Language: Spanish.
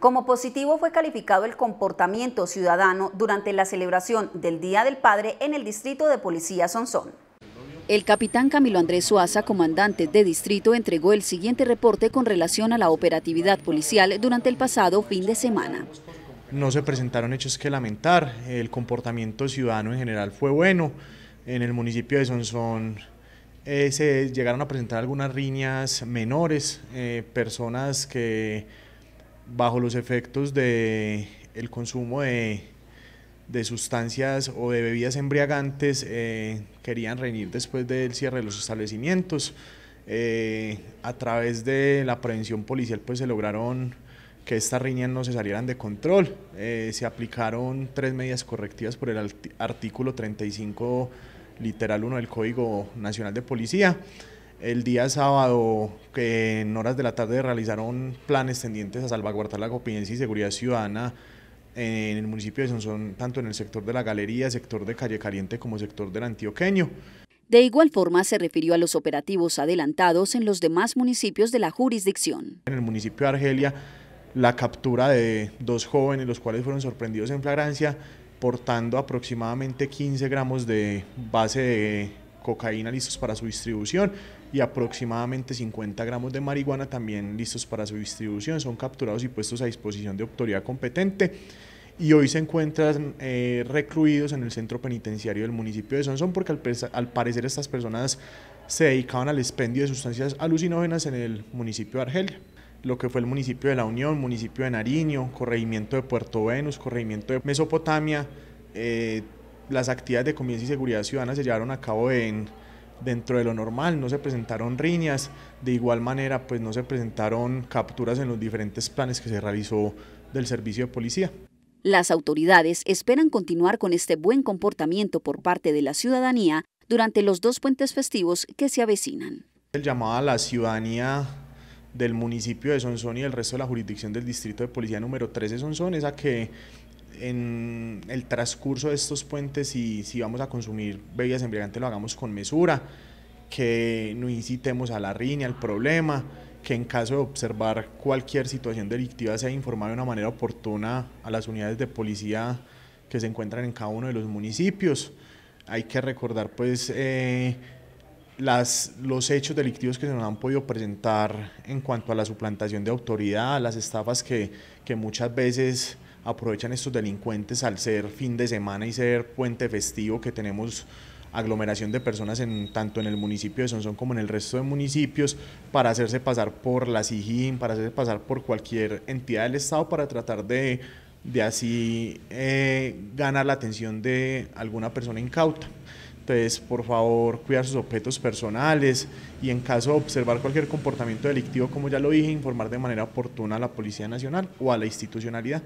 Como positivo fue calificado el comportamiento ciudadano durante la celebración del Día del Padre en el distrito de policía Sonsón. El capitán Camilo Andrés Suaza, comandante de distrito, entregó el siguiente reporte con relación a la operatividad policial durante el pasado fin de semana. No se presentaron hechos que lamentar, el comportamiento ciudadano en general fue bueno, en el municipio de Sonsón eh, se llegaron a presentar algunas riñas menores, eh, personas que bajo los efectos de el consumo de, sustancias o de bebidas embriagantes eh, querían reñir después del cierre de los establecimientos. Eh, a través de la prevención policial pues se lograron que estas riñas no se salieran de control. Eh, se aplicaron tres medidas correctivas por el artículo 35 literal 1 del Código Nacional de Policía. El día sábado, que en horas de la tarde realizaron planes tendientes a salvaguardar la competencia y seguridad ciudadana en el municipio de Sonsón, tanto en el sector de la galería, sector de Calle Caliente como sector del antioqueño. De igual forma, se refirió a los operativos adelantados en los demás municipios de la jurisdicción. En el municipio de Argelia, la captura de dos jóvenes, los cuales fueron sorprendidos en flagrancia, portando aproximadamente 15 gramos de base de cocaína listos para su distribución y aproximadamente 50 gramos de marihuana también listos para su distribución. Son capturados y puestos a disposición de autoridad competente y hoy se encuentran eh, recluidos en el centro penitenciario del municipio de Sonsón porque al, parecer estas personas se dedicaban al expendio de sustancias alucinógenas en el municipio de Argelia lo que fue el municipio de La Unión, municipio de Nariño, corregimiento de Puerto Venus, corregimiento de Mesopotamia. Eh, las actividades de comienzo y seguridad ciudadana se llevaron a cabo en dentro de lo normal, no se presentaron riñas, de igual manera pues no se presentaron capturas en los diferentes planes que se realizó del servicio de policía. Las autoridades esperan continuar con este buen comportamiento por parte de la ciudadanía durante los dos puentes festivos que se avecinan. El llamado a la ciudadanía del municipio de Sonsón y el resto de la jurisdicción del distrito de policía número 13 Sonsón es a que en el transcurso de estos puentes, si, si vamos a consumir bebidas embriagantes, lo hagamos con mesura, que no incitemos a la riña, al problema, que en caso de observar cualquier situación delictiva sea informado de una manera oportuna a las unidades de policía que se encuentran en cada uno de los municipios. Hay que recordar pues eh, las, los hechos delictivos que se nos han podido presentar en cuanto a la suplantación de autoridad, las estafas que, que muchas veces aprovechan estos delincuentes al ser fin de semana y ser puente festivo que tenemos aglomeración de personas en, tanto en el municipio de Sonsón como en el resto de municipios para hacerse pasar por la SIGIN, para hacerse pasar por cualquier entidad del Estado para tratar de, así eh, ganar la atención de alguna persona incauta. Entonces, por favor, cuidar sus objetos personales y en caso de observar cualquier comportamiento delictivo, como ya lo dije, informar de manera oportuna a la Policía Nacional o a la institucionalidad.